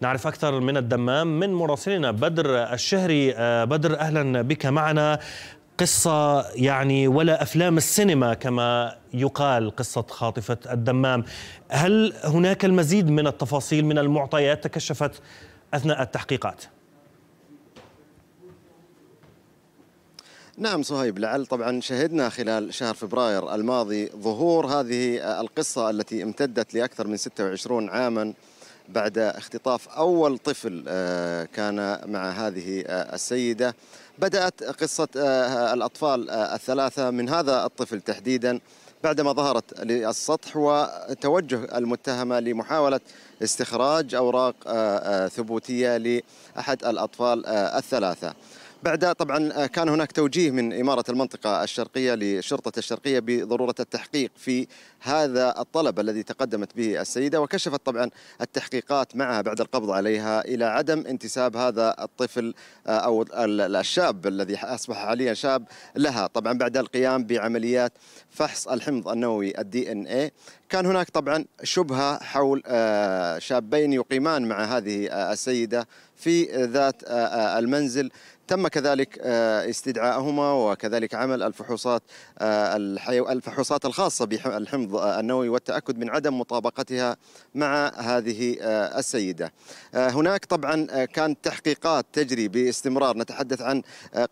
نعرف أكثر من الدمام من مراسلنا بدر الشهري آه، بدر أهلا بك معنا قصة يعني ولا أفلام السينما كما يقال قصة خاطفة الدمام هل هناك المزيد من التفاصيل من المعطيات تكشفت أثناء التحقيقات؟ نعم صهيب لعل طبعا شهدنا خلال شهر فبراير الماضي ظهور هذه القصة التي امتدت لأكثر من 26 عاماً بعد اختطاف أول طفل آه، كان مع هذه آه، السيدة بدأت قصة آه، الأطفال الثلاثة من هذا الطفل تحديداً بعدما ظهرت للسطح وتوجه المتهمة لمحاولة استخراج أوراق ثبوتية لأحد الأطفال الثلاثة بعد طبعا آه، كان هناك توجيه من إمارة المنطقة الشرقية لشرطة الشرقية بضرورة التحقيق في هذا الطلب الذي تقدمت به السيدة وكشفت طبعا التحقيقات معها بعد القبض عليها إلى عدم انتساب هذا الطفل آه، أو الشاب الذي أصبح حاليا شاب لها طبعا بعد القيام بعمليات فحص الحمض النووي الدي ان اي كان هناك طبعا شبهة حول آه، شابين يقيمان مع هذه السيدة في ذات آه، آه، المنزل تم كذلك آه، استدعائهما وكذلك عمل الفحوصات الفحوصات الخاصه بالحمض النووي والتاكد من عدم مطابقتها مع هذه السيده. هناك طبعا كانت تحقيقات تجري باستمرار نتحدث عن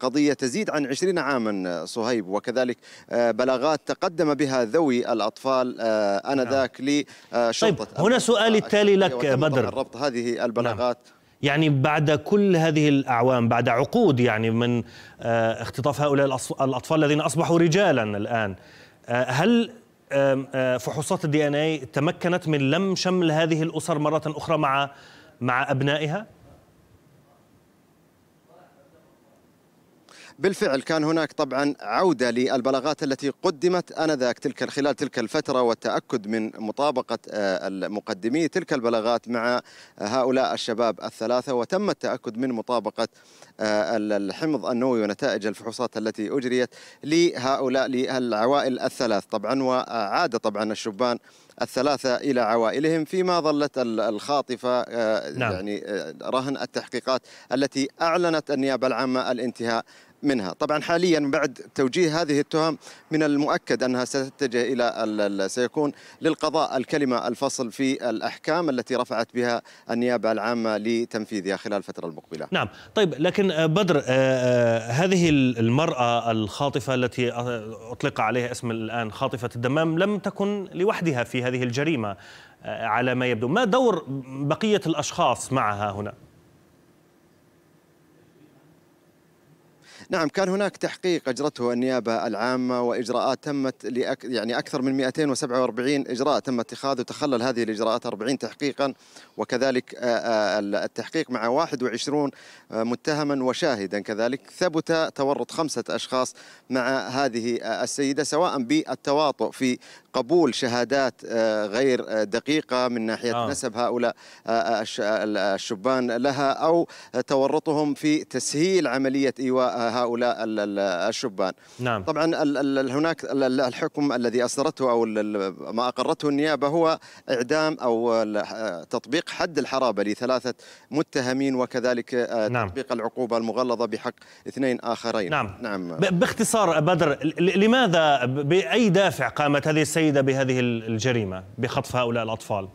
قضيه تزيد عن 20 عاما صهيب وكذلك بلاغات تقدم بها ذوي الاطفال انذاك نعم. لشرطه طيب هنا سؤالي التالي لك بدر الربط هذه نعم. البلاغات نعم. يعني بعد كل هذه الأعوام بعد عقود يعني من آه، اختطاف هؤلاء الأطفال الذين أصبحوا رجالا الآن آه، هل آه، فحوصات الدي ان اي تمكنت من لم شمل هذه الاسر مره اخرى مع مع ابنائها بالفعل كان هناك طبعا عودة للبلاغات التي قدمت آنذاك تلك خلال تلك الفترة والتأكد من مطابقة آه، مقدمي تلك البلاغات مع هؤلاء الشباب الثلاثة وتم التأكد من مطابقة آه، الحمض النووي ونتائج الفحوصات التي أجريت لهؤلاء للعوائل الثلاث طبعا وعاد طبعا الشبان الثلاثة إلى عوائلهم فيما ظلت الخاطفة آه، نعم. يعني آه، رهن التحقيقات التي أعلنت النيابة العامة الانتهاء منها طبعا حاليا بعد توجيه هذه التهم من المؤكد أنها ستتجه إلى سيكون للقضاء الكلمة الفصل في الأحكام التي رفعت بها النيابة العامة لتنفيذها خلال الفترة المقبلة نعم طيب لكن آه، بدر هذه المرأة الخاطفة التي أطلق عليها اسم الآن خاطفة الدمام لم تكن لوحدها في هذه الجريمه آه، على ما يبدو ما دور بقيه الاشخاص معها هنا نعم كان هناك تحقيق اجرته النيابه العامه واجراءات تمت لأك يعني اكثر من 247 اجراء تم اتخاذه تخلل هذه الاجراءات 40 تحقيقا وكذلك آه، آه، التحقيق مع 21 متهما وشاهدا كذلك ثبت تورط خمسه اشخاص مع هذه السيده سواء بالتواطؤ في قبول شهادات آه، غير آه، دقيقة من ناحية آه. نسب هؤلاء آه، الشبان لها أو تورطهم في تسهيل عملية إيواء هؤلاء الشبان نعم. طبعا هناك الحكم الذي أصدرته أو ما أقرته النيابة هو إعدام أو تطبيق حد الحرابة لثلاثة متهمين وكذلك نعم. تطبيق العقوبة المغلظة بحق اثنين آخرين نعم, نعم. باختصار بدر لماذا بأي دافع قامت هذه السيدة متأيدة بهذه الجريمة بخطف هؤلاء الأطفال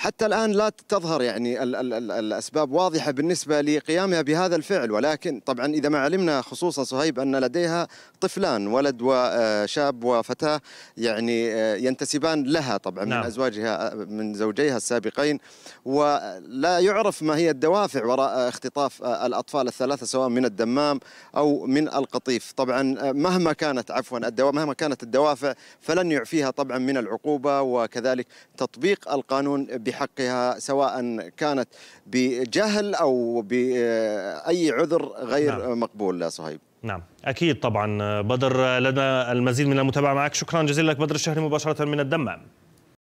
حتى الآن لا تظهر يعني ال ال ال الأسباب واضحة بالنسبة لقيامها بهذا الفعل ولكن طبعا إذا ما علمنا خصوصا صهيب أن لديها طفلان ولد وشاب آه، وفتاة يعني آه، ينتسبان لها طبعا نعم. من أزواجها آه، من زوجيها السابقين ولا يعرف ما هي الدوافع وراء اختطاف الأطفال الثلاثة سواء من الدمام أو من القطيف طبعا مهما كانت عفوا الدوا- مهما كانت الدوافع فلن يعفيها طبعا من العقوبة وكذلك تطبيق القانون بحقها حقها سواء كانت بجهل أو بأي عذر غير نعم. مقبول صهيب نعم أكيد طبعا بدر لنا المزيد من المتابعة معك شكرا جزيلا لك بدر الشهري مباشرة من الدمام